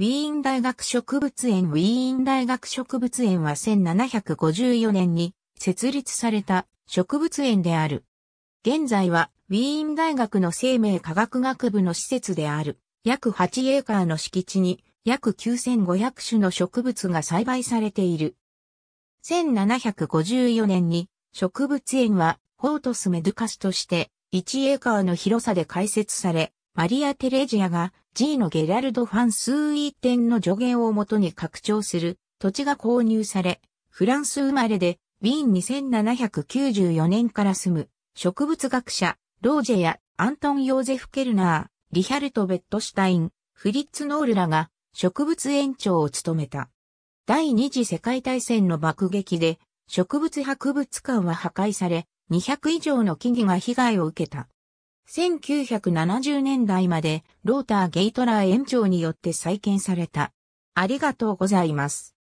ウィーン大学植物園ウィーン大学植物園は1754年に設立された植物園である。現在はウィーン大学の生命科学学部の施設である約8エーカーの敷地に約9500種の植物が栽培されている。1754年に植物園はフォートスメドゥカスとして1エーカーの広さで開設され、マリア・テレジアが G のゲラルド・ファン数一点の助言をもとに拡張する土地が購入され、フランス生まれで、ウィーン2794年から住む植物学者、ロージェやアントン・ヨーゼフ・ケルナー、リヒャルト・ベットシュタイン、フリッツ・ノールらが植物園長を務めた。第二次世界大戦の爆撃で植物博物館は破壊され、200以上の木々が被害を受けた。1970年代までローターゲイトラー延長によって再建された。ありがとうございます。